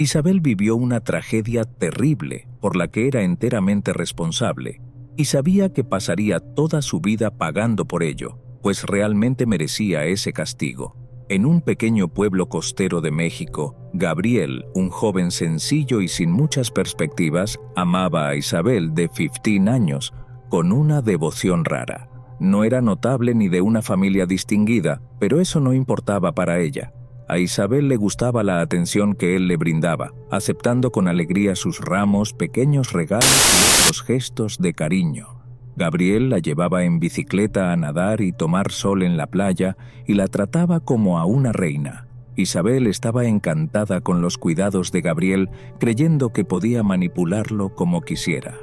Isabel vivió una tragedia terrible por la que era enteramente responsable y sabía que pasaría toda su vida pagando por ello, pues realmente merecía ese castigo. En un pequeño pueblo costero de México, Gabriel, un joven sencillo y sin muchas perspectivas, amaba a Isabel de 15 años con una devoción rara. No era notable ni de una familia distinguida, pero eso no importaba para ella. A Isabel le gustaba la atención que él le brindaba, aceptando con alegría sus ramos, pequeños regalos y otros gestos de cariño. Gabriel la llevaba en bicicleta a nadar y tomar sol en la playa y la trataba como a una reina. Isabel estaba encantada con los cuidados de Gabriel, creyendo que podía manipularlo como quisiera.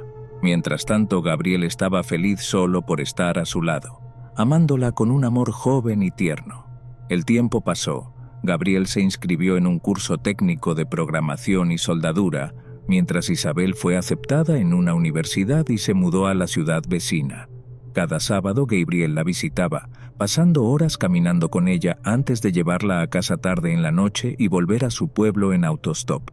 Mientras tanto, Gabriel estaba feliz solo por estar a su lado, amándola con un amor joven y tierno. El tiempo pasó, Gabriel se inscribió en un curso técnico de programación y soldadura, mientras Isabel fue aceptada en una universidad y se mudó a la ciudad vecina. Cada sábado Gabriel la visitaba, pasando horas caminando con ella antes de llevarla a casa tarde en la noche y volver a su pueblo en autostop.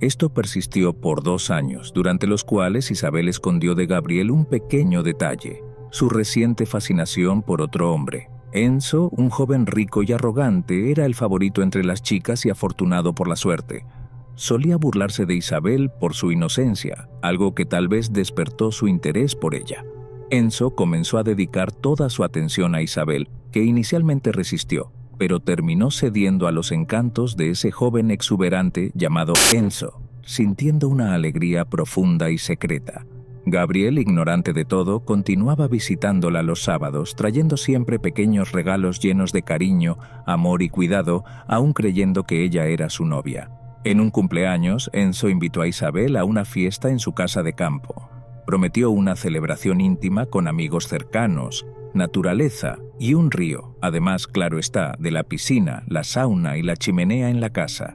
Esto persistió por dos años, durante los cuales Isabel escondió de Gabriel un pequeño detalle, su reciente fascinación por otro hombre, Enzo, un joven rico y arrogante, era el favorito entre las chicas y afortunado por la suerte. Solía burlarse de Isabel por su inocencia, algo que tal vez despertó su interés por ella. Enzo comenzó a dedicar toda su atención a Isabel, que inicialmente resistió, pero terminó cediendo a los encantos de ese joven exuberante llamado Enzo, sintiendo una alegría profunda y secreta. Gabriel, ignorante de todo, continuaba visitándola los sábados, trayendo siempre pequeños regalos llenos de cariño, amor y cuidado, aún creyendo que ella era su novia. En un cumpleaños, Enzo invitó a Isabel a una fiesta en su casa de campo. Prometió una celebración íntima con amigos cercanos, naturaleza y un río, además, claro está, de la piscina, la sauna y la chimenea en la casa.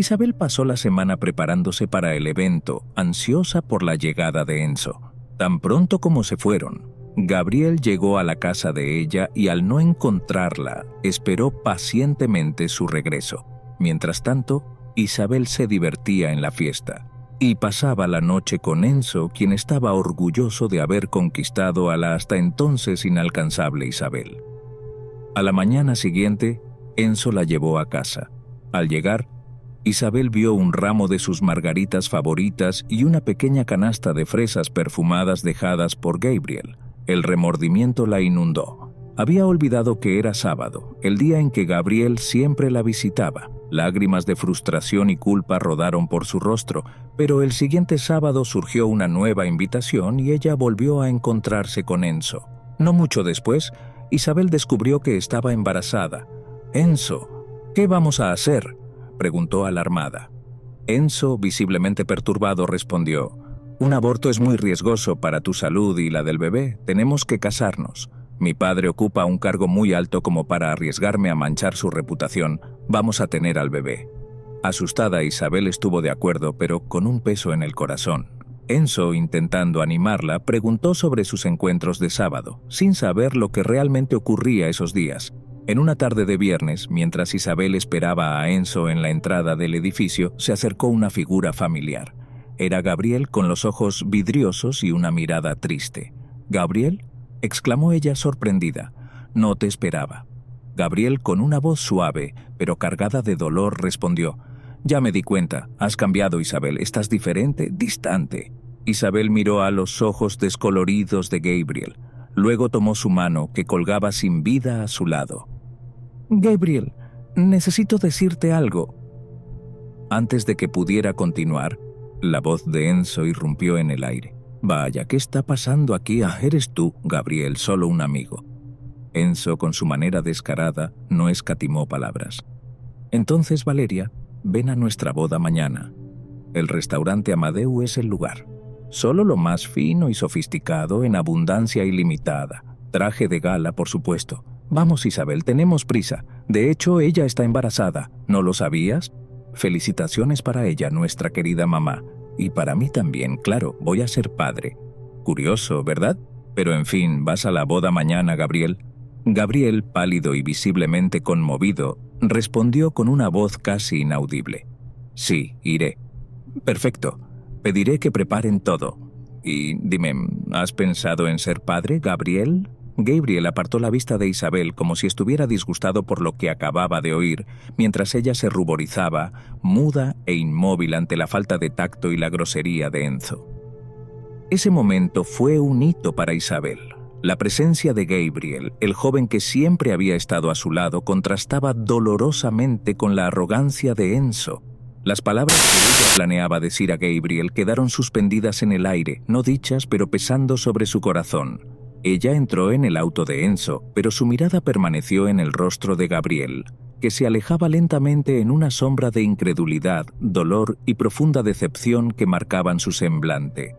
Isabel pasó la semana preparándose para el evento, ansiosa por la llegada de Enzo. Tan pronto como se fueron, Gabriel llegó a la casa de ella y al no encontrarla, esperó pacientemente su regreso. Mientras tanto, Isabel se divertía en la fiesta y pasaba la noche con Enzo, quien estaba orgulloso de haber conquistado a la hasta entonces inalcanzable Isabel. A la mañana siguiente, Enzo la llevó a casa. Al llegar, Isabel vio un ramo de sus margaritas favoritas y una pequeña canasta de fresas perfumadas dejadas por Gabriel. El remordimiento la inundó. Había olvidado que era sábado, el día en que Gabriel siempre la visitaba. Lágrimas de frustración y culpa rodaron por su rostro, pero el siguiente sábado surgió una nueva invitación y ella volvió a encontrarse con Enzo. No mucho después, Isabel descubrió que estaba embarazada. Enzo, ¿qué vamos a hacer? preguntó alarmada. Enzo, visiblemente perturbado, respondió, Un aborto es muy riesgoso para tu salud y la del bebé. Tenemos que casarnos. Mi padre ocupa un cargo muy alto como para arriesgarme a manchar su reputación. Vamos a tener al bebé. Asustada, Isabel estuvo de acuerdo, pero con un peso en el corazón. Enzo, intentando animarla, preguntó sobre sus encuentros de sábado, sin saber lo que realmente ocurría esos días, en una tarde de viernes, mientras Isabel esperaba a Enzo en la entrada del edificio, se acercó una figura familiar. Era Gabriel con los ojos vidriosos y una mirada triste. ¿Gabriel? exclamó ella sorprendida. No te esperaba. Gabriel, con una voz suave, pero cargada de dolor, respondió, Ya me di cuenta, has cambiado, Isabel, estás diferente, distante. Isabel miró a los ojos descoloridos de Gabriel. Luego tomó su mano que colgaba sin vida a su lado. Gabriel, necesito decirte algo. Antes de que pudiera continuar, la voz de Enzo irrumpió en el aire. Vaya, ¿qué está pasando aquí? Ah, eres tú, Gabriel, solo un amigo. Enzo, con su manera descarada, no escatimó palabras. Entonces, Valeria, ven a nuestra boda mañana. El restaurante Amadeu es el lugar. Solo lo más fino y sofisticado en abundancia ilimitada. Traje de gala, por supuesto. Vamos, Isabel, tenemos prisa. De hecho, ella está embarazada. ¿No lo sabías? Felicitaciones para ella, nuestra querida mamá. Y para mí también, claro, voy a ser padre. Curioso, ¿verdad? Pero en fin, vas a la boda mañana, Gabriel. Gabriel, pálido y visiblemente conmovido, respondió con una voz casi inaudible. Sí, iré. Perfecto. Pediré que preparen todo. Y dime, ¿has pensado en ser padre, Gabriel? Gabriel apartó la vista de Isabel como si estuviera disgustado por lo que acababa de oír, mientras ella se ruborizaba, muda e inmóvil ante la falta de tacto y la grosería de Enzo. Ese momento fue un hito para Isabel. La presencia de Gabriel, el joven que siempre había estado a su lado, contrastaba dolorosamente con la arrogancia de Enzo, las palabras que ella planeaba decir a Gabriel quedaron suspendidas en el aire, no dichas, pero pesando sobre su corazón. Ella entró en el auto de Enzo, pero su mirada permaneció en el rostro de Gabriel, que se alejaba lentamente en una sombra de incredulidad, dolor y profunda decepción que marcaban su semblante.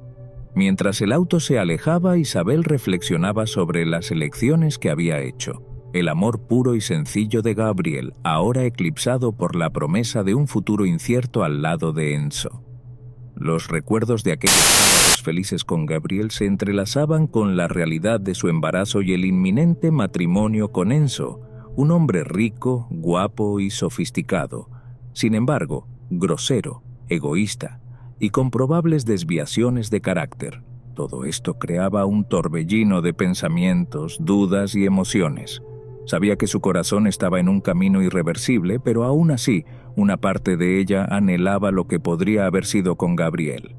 Mientras el auto se alejaba, Isabel reflexionaba sobre las elecciones que había hecho el amor puro y sencillo de Gabriel, ahora eclipsado por la promesa de un futuro incierto al lado de Enzo. Los recuerdos de aquellos sábados felices con Gabriel se entrelazaban con la realidad de su embarazo y el inminente matrimonio con Enzo, un hombre rico, guapo y sofisticado, sin embargo, grosero, egoísta y con probables desviaciones de carácter. Todo esto creaba un torbellino de pensamientos, dudas y emociones. Sabía que su corazón estaba en un camino irreversible, pero aún así, una parte de ella anhelaba lo que podría haber sido con Gabriel.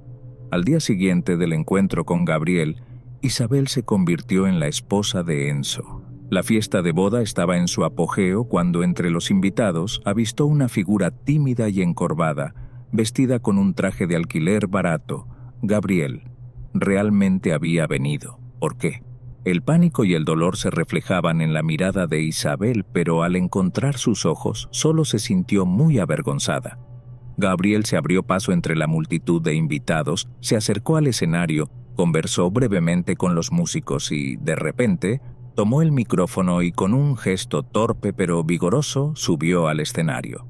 Al día siguiente del encuentro con Gabriel, Isabel se convirtió en la esposa de Enzo. La fiesta de boda estaba en su apogeo cuando entre los invitados avistó una figura tímida y encorvada, vestida con un traje de alquiler barato. Gabriel realmente había venido. ¿Por qué? El pánico y el dolor se reflejaban en la mirada de Isabel, pero al encontrar sus ojos solo se sintió muy avergonzada. Gabriel se abrió paso entre la multitud de invitados, se acercó al escenario, conversó brevemente con los músicos y, de repente, tomó el micrófono y con un gesto torpe pero vigoroso subió al escenario.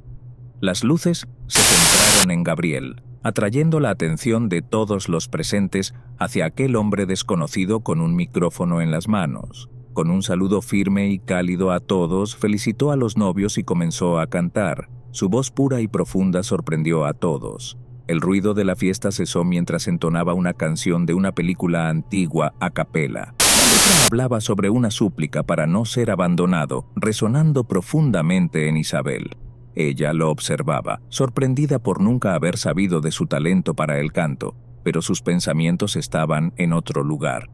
Las luces se centraron en Gabriel, atrayendo la atención de todos los presentes hacia aquel hombre desconocido con un micrófono en las manos. Con un saludo firme y cálido a todos, felicitó a los novios y comenzó a cantar. Su voz pura y profunda sorprendió a todos. El ruido de la fiesta cesó mientras entonaba una canción de una película antigua a capela. La hablaba sobre una súplica para no ser abandonado, resonando profundamente en Isabel. Ella lo observaba, sorprendida por nunca haber sabido de su talento para el canto, pero sus pensamientos estaban en otro lugar.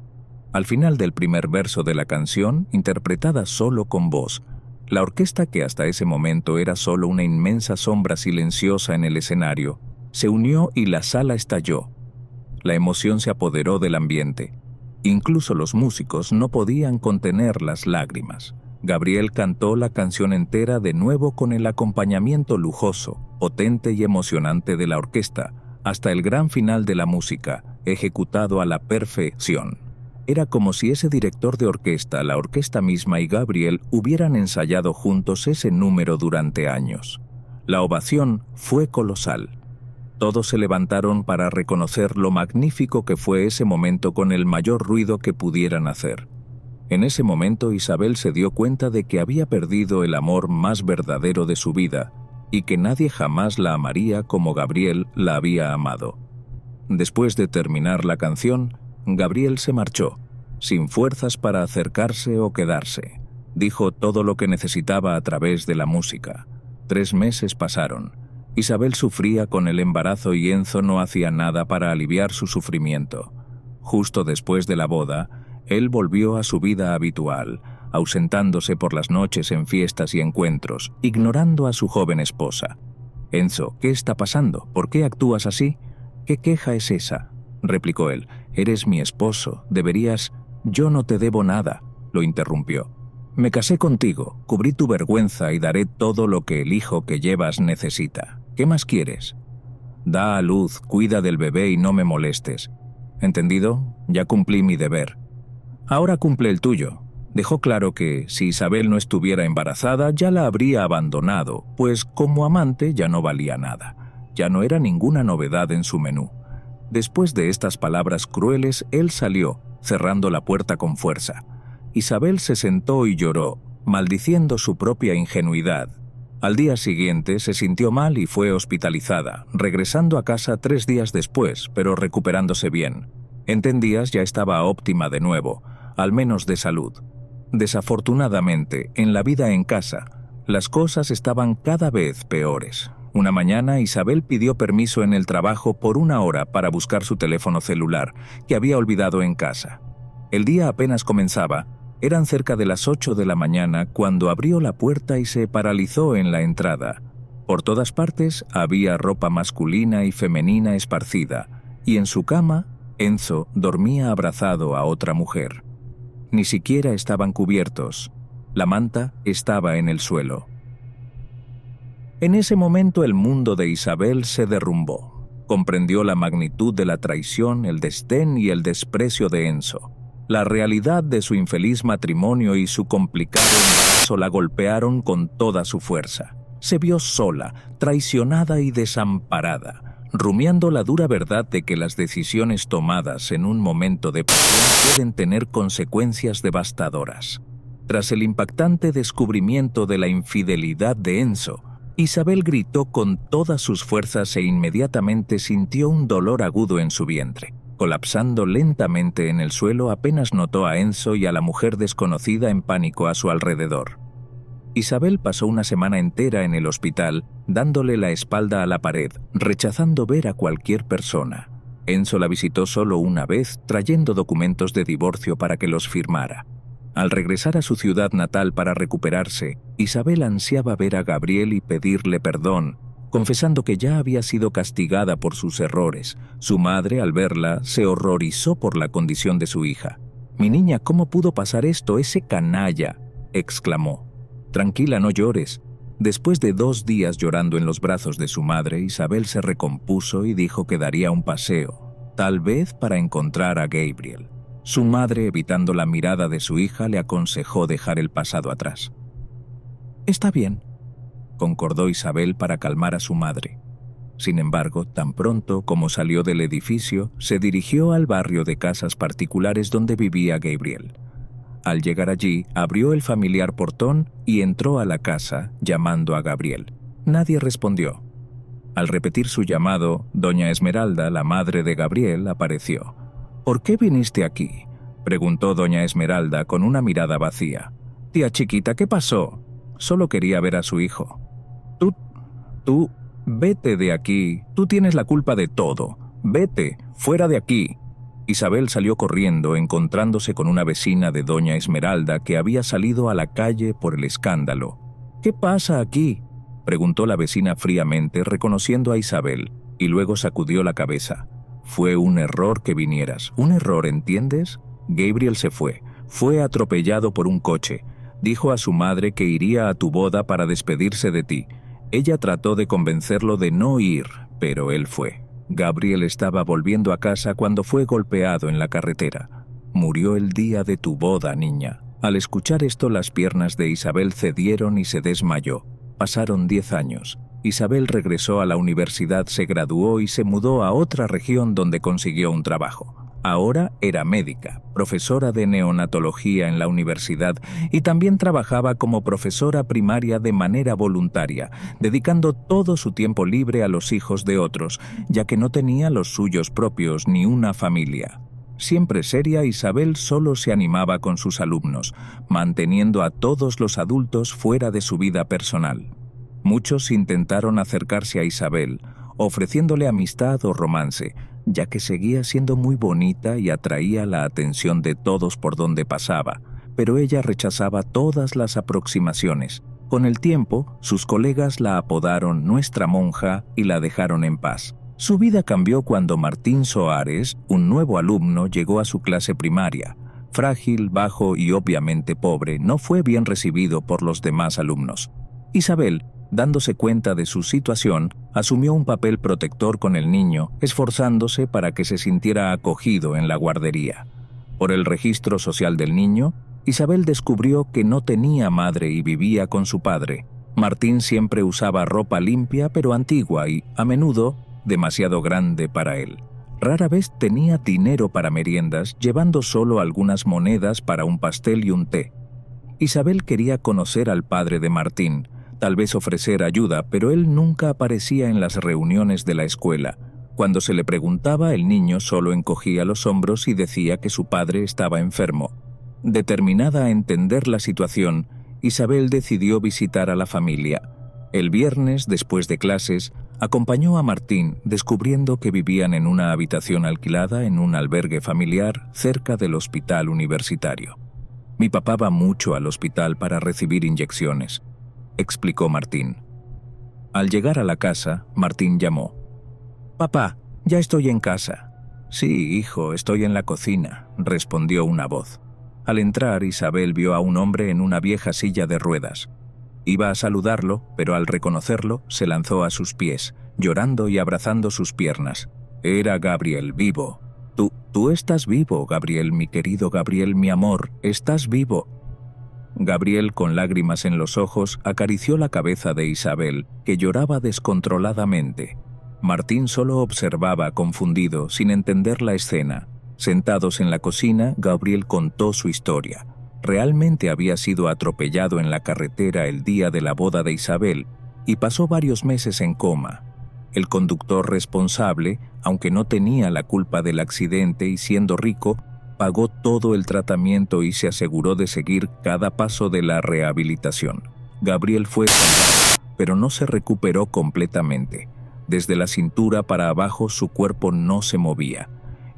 Al final del primer verso de la canción, interpretada solo con voz, la orquesta, que hasta ese momento era solo una inmensa sombra silenciosa en el escenario, se unió y la sala estalló. La emoción se apoderó del ambiente. Incluso los músicos no podían contener las lágrimas. Gabriel cantó la canción entera de nuevo con el acompañamiento lujoso, potente y emocionante de la orquesta, hasta el gran final de la música, ejecutado a la perfección. Era como si ese director de orquesta, la orquesta misma y Gabriel hubieran ensayado juntos ese número durante años. La ovación fue colosal. Todos se levantaron para reconocer lo magnífico que fue ese momento con el mayor ruido que pudieran hacer. En ese momento Isabel se dio cuenta de que había perdido el amor más verdadero de su vida y que nadie jamás la amaría como Gabriel la había amado. Después de terminar la canción, Gabriel se marchó, sin fuerzas para acercarse o quedarse. Dijo todo lo que necesitaba a través de la música. Tres meses pasaron. Isabel sufría con el embarazo y Enzo no hacía nada para aliviar su sufrimiento. Justo después de la boda, él volvió a su vida habitual, ausentándose por las noches en fiestas y encuentros, ignorando a su joven esposa. Enzo, ¿qué está pasando? ¿Por qué actúas así? ¿Qué queja es esa? replicó él. Eres mi esposo, deberías... Yo no te debo nada, lo interrumpió. Me casé contigo, cubrí tu vergüenza y daré todo lo que el hijo que llevas necesita. ¿Qué más quieres? Da a luz, cuida del bebé y no me molestes. ¿Entendido? Ya cumplí mi deber. Ahora cumple el tuyo. Dejó claro que, si Isabel no estuviera embarazada, ya la habría abandonado, pues como amante ya no valía nada. Ya no era ninguna novedad en su menú. Después de estas palabras crueles, él salió, cerrando la puerta con fuerza. Isabel se sentó y lloró, maldiciendo su propia ingenuidad. Al día siguiente se sintió mal y fue hospitalizada, regresando a casa tres días después, pero recuperándose bien. En 10 días ya estaba óptima de nuevo, al menos de salud. Desafortunadamente, en la vida en casa, las cosas estaban cada vez peores. Una mañana Isabel pidió permiso en el trabajo por una hora para buscar su teléfono celular, que había olvidado en casa. El día apenas comenzaba, eran cerca de las 8 de la mañana cuando abrió la puerta y se paralizó en la entrada. Por todas partes había ropa masculina y femenina esparcida, y en su cama, Enzo dormía abrazado a otra mujer. Ni siquiera estaban cubiertos. La manta estaba en el suelo. En ese momento el mundo de Isabel se derrumbó. Comprendió la magnitud de la traición, el desdén y el desprecio de Enzo. La realidad de su infeliz matrimonio y su complicado embarazo la golpearon con toda su fuerza. Se vio sola, traicionada y desamparada rumiando la dura verdad de que las decisiones tomadas en un momento de pasión pueden tener consecuencias devastadoras. Tras el impactante descubrimiento de la infidelidad de Enzo, Isabel gritó con todas sus fuerzas e inmediatamente sintió un dolor agudo en su vientre. Colapsando lentamente en el suelo apenas notó a Enzo y a la mujer desconocida en pánico a su alrededor. Isabel pasó una semana entera en el hospital, dándole la espalda a la pared, rechazando ver a cualquier persona. Enzo la visitó solo una vez, trayendo documentos de divorcio para que los firmara. Al regresar a su ciudad natal para recuperarse, Isabel ansiaba ver a Gabriel y pedirle perdón, confesando que ya había sido castigada por sus errores. Su madre, al verla, se horrorizó por la condición de su hija. Mi niña, ¿cómo pudo pasar esto? Ese canalla, exclamó. Tranquila, no llores. Después de dos días llorando en los brazos de su madre, Isabel se recompuso y dijo que daría un paseo, tal vez para encontrar a Gabriel. Su madre, evitando la mirada de su hija, le aconsejó dejar el pasado atrás. Está bien, concordó Isabel para calmar a su madre. Sin embargo, tan pronto como salió del edificio, se dirigió al barrio de casas particulares donde vivía Gabriel. Al llegar allí, abrió el familiar portón y entró a la casa, llamando a Gabriel. Nadie respondió. Al repetir su llamado, doña Esmeralda, la madre de Gabriel, apareció. ¿Por qué viniste aquí? preguntó doña Esmeralda con una mirada vacía. Tía chiquita, ¿qué pasó? Solo quería ver a su hijo. Tú, tú, vete de aquí, tú tienes la culpa de todo. Vete, fuera de aquí, Isabel salió corriendo encontrándose con una vecina de doña Esmeralda que había salido a la calle por el escándalo. ¿Qué pasa aquí? preguntó la vecina fríamente, reconociendo a Isabel, y luego sacudió la cabeza. Fue un error que vinieras. Un error, ¿entiendes? Gabriel se fue. Fue atropellado por un coche. Dijo a su madre que iría a tu boda para despedirse de ti. Ella trató de convencerlo de no ir, pero él fue. Gabriel estaba volviendo a casa cuando fue golpeado en la carretera. Murió el día de tu boda, niña. Al escuchar esto las piernas de Isabel cedieron y se desmayó. Pasaron diez años. Isabel regresó a la universidad, se graduó y se mudó a otra región donde consiguió un trabajo. Ahora era médica, profesora de neonatología en la universidad y también trabajaba como profesora primaria de manera voluntaria, dedicando todo su tiempo libre a los hijos de otros, ya que no tenía los suyos propios ni una familia. Siempre seria, Isabel solo se animaba con sus alumnos, manteniendo a todos los adultos fuera de su vida personal. Muchos intentaron acercarse a Isabel, ofreciéndole amistad o romance, ya que seguía siendo muy bonita y atraía la atención de todos por donde pasaba, pero ella rechazaba todas las aproximaciones. Con el tiempo, sus colegas la apodaron Nuestra Monja y la dejaron en paz. Su vida cambió cuando Martín Soares, un nuevo alumno, llegó a su clase primaria. Frágil, bajo y obviamente pobre, no fue bien recibido por los demás alumnos. Isabel, dándose cuenta de su situación, asumió un papel protector con el niño, esforzándose para que se sintiera acogido en la guardería. Por el registro social del niño, Isabel descubrió que no tenía madre y vivía con su padre. Martín siempre usaba ropa limpia pero antigua y, a menudo, demasiado grande para él. Rara vez tenía dinero para meriendas, llevando solo algunas monedas para un pastel y un té. Isabel quería conocer al padre de Martín, tal vez ofrecer ayuda, pero él nunca aparecía en las reuniones de la escuela. Cuando se le preguntaba, el niño solo encogía los hombros y decía que su padre estaba enfermo. Determinada a entender la situación, Isabel decidió visitar a la familia. El viernes, después de clases, acompañó a Martín, descubriendo que vivían en una habitación alquilada en un albergue familiar cerca del hospital universitario. Mi papá va mucho al hospital para recibir inyecciones explicó Martín. Al llegar a la casa, Martín llamó. Papá, ya estoy en casa. Sí, hijo, estoy en la cocina, respondió una voz. Al entrar, Isabel vio a un hombre en una vieja silla de ruedas. Iba a saludarlo, pero al reconocerlo, se lanzó a sus pies, llorando y abrazando sus piernas. Era Gabriel, vivo. Tú, tú estás vivo, Gabriel, mi querido Gabriel, mi amor, estás vivo. Gabriel, con lágrimas en los ojos, acarició la cabeza de Isabel, que lloraba descontroladamente. Martín solo observaba, confundido, sin entender la escena. Sentados en la cocina, Gabriel contó su historia. Realmente había sido atropellado en la carretera el día de la boda de Isabel y pasó varios meses en coma. El conductor responsable, aunque no tenía la culpa del accidente y siendo rico, pagó todo el tratamiento y se aseguró de seguir cada paso de la rehabilitación. Gabriel fue salvado, pero no se recuperó completamente. Desde la cintura para abajo su cuerpo no se movía.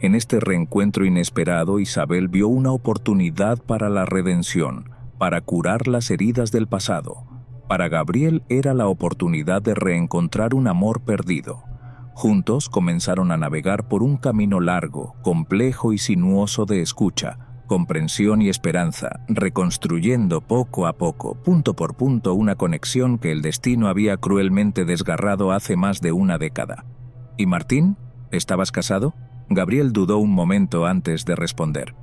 En este reencuentro inesperado, Isabel vio una oportunidad para la redención, para curar las heridas del pasado. Para Gabriel era la oportunidad de reencontrar un amor perdido. Juntos comenzaron a navegar por un camino largo, complejo y sinuoso de escucha, comprensión y esperanza, reconstruyendo poco a poco, punto por punto, una conexión que el destino había cruelmente desgarrado hace más de una década. ¿Y Martín? ¿Estabas casado? Gabriel dudó un momento antes de responder.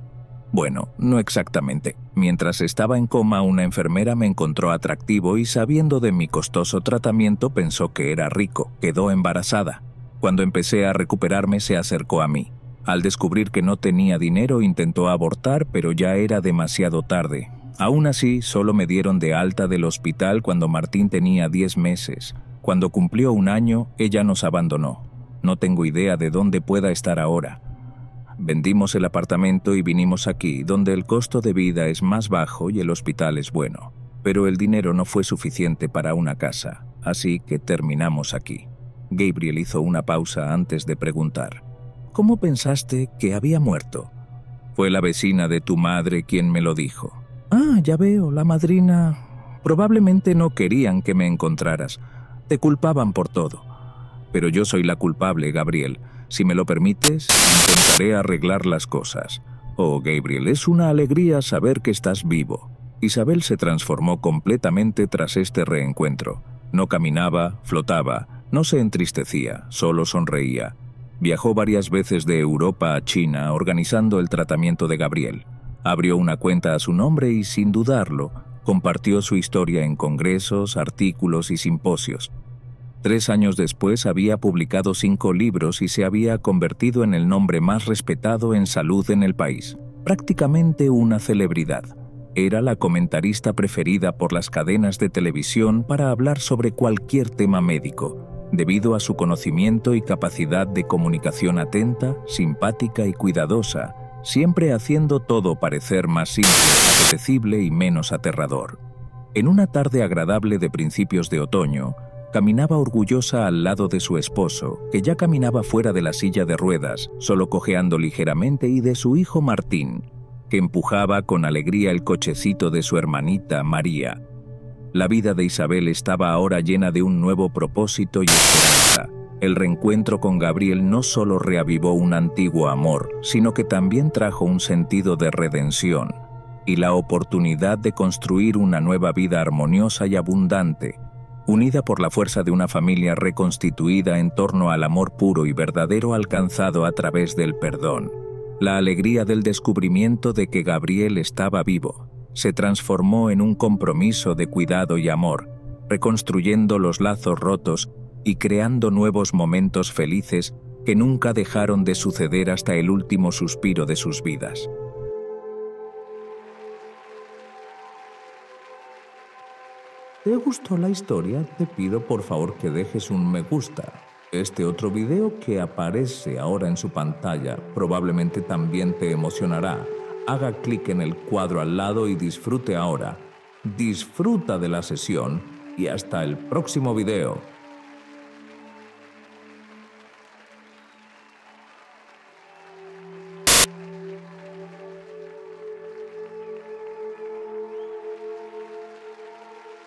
Bueno, no exactamente. Mientras estaba en coma, una enfermera me encontró atractivo y sabiendo de mi costoso tratamiento pensó que era rico. Quedó embarazada. Cuando empecé a recuperarme se acercó a mí. Al descubrir que no tenía dinero intentó abortar, pero ya era demasiado tarde. Aún así, solo me dieron de alta del hospital cuando Martín tenía 10 meses. Cuando cumplió un año, ella nos abandonó. No tengo idea de dónde pueda estar ahora. Vendimos el apartamento y vinimos aquí, donde el costo de vida es más bajo y el hospital es bueno. Pero el dinero no fue suficiente para una casa, así que terminamos aquí. Gabriel hizo una pausa antes de preguntar. ¿Cómo pensaste que había muerto? Fue la vecina de tu madre quien me lo dijo. Ah, ya veo, la madrina... Probablemente no querían que me encontraras. Te culpaban por todo. Pero yo soy la culpable, Gabriel. Si me lo permites, intentaré arreglar las cosas. Oh, Gabriel, es una alegría saber que estás vivo. Isabel se transformó completamente tras este reencuentro. No caminaba, flotaba, no se entristecía, solo sonreía. Viajó varias veces de Europa a China organizando el tratamiento de Gabriel. Abrió una cuenta a su nombre y, sin dudarlo, compartió su historia en congresos, artículos y simposios. Tres años después había publicado cinco libros y se había convertido en el nombre más respetado en salud en el país, prácticamente una celebridad. Era la comentarista preferida por las cadenas de televisión para hablar sobre cualquier tema médico, debido a su conocimiento y capacidad de comunicación atenta, simpática y cuidadosa, siempre haciendo todo parecer más simple, apetecible y menos aterrador. En una tarde agradable de principios de otoño, caminaba orgullosa al lado de su esposo, que ya caminaba fuera de la silla de ruedas, solo cojeando ligeramente, y de su hijo Martín, que empujaba con alegría el cochecito de su hermanita María. La vida de Isabel estaba ahora llena de un nuevo propósito y esperanza. El reencuentro con Gabriel no solo reavivó un antiguo amor, sino que también trajo un sentido de redención y la oportunidad de construir una nueva vida armoniosa y abundante, unida por la fuerza de una familia reconstituida en torno al amor puro y verdadero alcanzado a través del perdón. La alegría del descubrimiento de que Gabriel estaba vivo se transformó en un compromiso de cuidado y amor, reconstruyendo los lazos rotos y creando nuevos momentos felices que nunca dejaron de suceder hasta el último suspiro de sus vidas. ¿Te gustó la historia? Te pido por favor que dejes un me gusta este otro video que aparece ahora en su pantalla probablemente también te emocionará. Haga clic en el cuadro al lado y disfrute ahora. Disfruta de la sesión y hasta el próximo video.